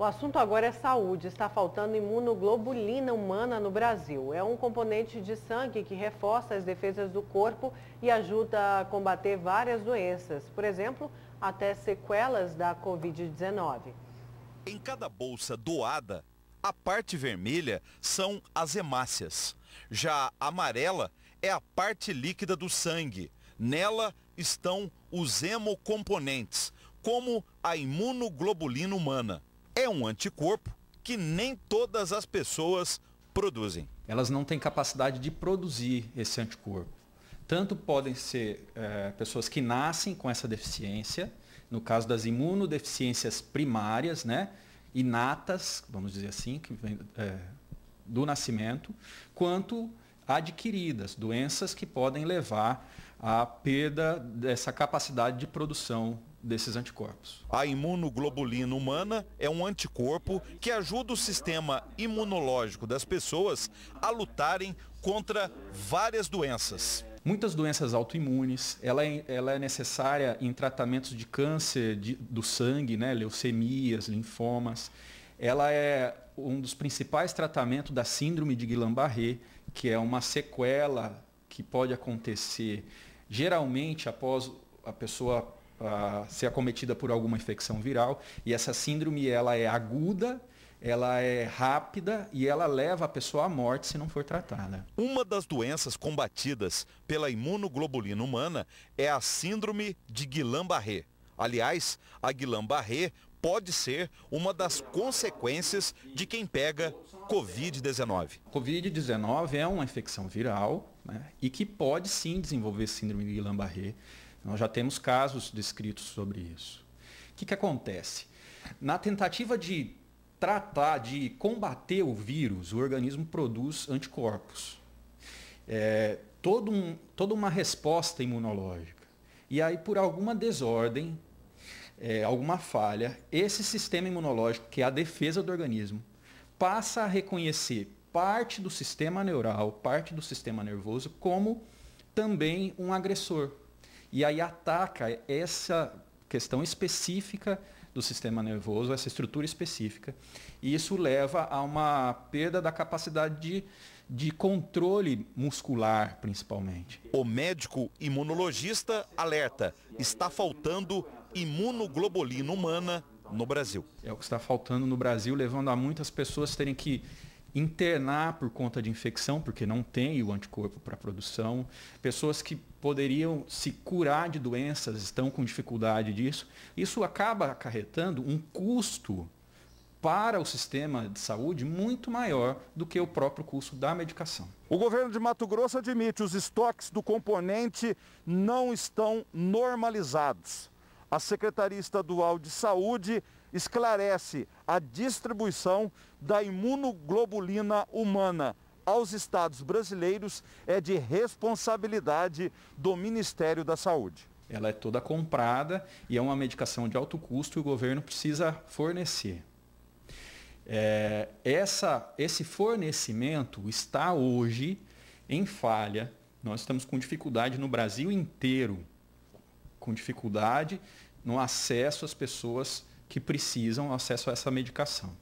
O assunto agora é saúde. Está faltando imunoglobulina humana no Brasil. É um componente de sangue que reforça as defesas do corpo e ajuda a combater várias doenças, por exemplo, até sequelas da Covid-19. Em cada bolsa doada, a parte vermelha são as hemácias. Já a amarela é a parte líquida do sangue. Nela estão os hemocomponentes, como a imunoglobulina humana é um anticorpo que nem todas as pessoas produzem. Elas não têm capacidade de produzir esse anticorpo. Tanto podem ser é, pessoas que nascem com essa deficiência, no caso das imunodeficiências primárias, né, inatas, vamos dizer assim, que vem é, do nascimento, quanto adquiridas, doenças que podem levar à perda dessa capacidade de produção desses anticorpos. A imunoglobulina humana é um anticorpo que ajuda o sistema imunológico das pessoas a lutarem contra várias doenças. Muitas doenças autoimunes, ela é, ela é necessária em tratamentos de câncer de, do sangue, né, leucemias, linfomas. Ela é um dos principais tratamentos da síndrome de Guillain-Barré, que é uma sequela que pode acontecer geralmente após a pessoa a, ser acometida por alguma infecção viral. E essa síndrome ela é aguda, ela é rápida e ela leva a pessoa à morte se não for tratada. Uma das doenças combatidas pela imunoglobulina humana é a síndrome de Guillain-Barré. Aliás, a Guillain-Barré pode ser uma das consequências de quem pega Covid-19. Covid-19 é uma infecção viral né, e que pode sim desenvolver síndrome de Guillain-Barré. Nós já temos casos descritos sobre isso. O que, que acontece? Na tentativa de tratar, de combater o vírus, o organismo produz anticorpos. É, todo um, toda uma resposta imunológica. E aí, por alguma desordem, é, alguma falha, esse sistema imunológico, que é a defesa do organismo, passa a reconhecer parte do sistema neural, parte do sistema nervoso, como também um agressor. E aí ataca essa questão específica do sistema nervoso, essa estrutura específica. E isso leva a uma perda da capacidade de, de controle muscular, principalmente. O médico imunologista alerta: está faltando imunoglobulina humana no Brasil. É o que está faltando no Brasil, levando a muitas pessoas terem que internar por conta de infecção, porque não tem o anticorpo para produção. Pessoas que poderiam se curar de doenças estão com dificuldade disso. Isso acaba acarretando um custo para o sistema de saúde muito maior do que o próprio custo da medicação. O governo de Mato Grosso admite os estoques do componente não estão normalizados. A Secretaria Estadual de Saúde esclarece a distribuição da imunoglobulina humana aos estados brasileiros é de responsabilidade do Ministério da Saúde. Ela é toda comprada e é uma medicação de alto custo e o governo precisa fornecer. É, essa, esse fornecimento está hoje em falha. Nós estamos com dificuldade no Brasil inteiro com dificuldade no acesso às pessoas que precisam acesso a essa medicação.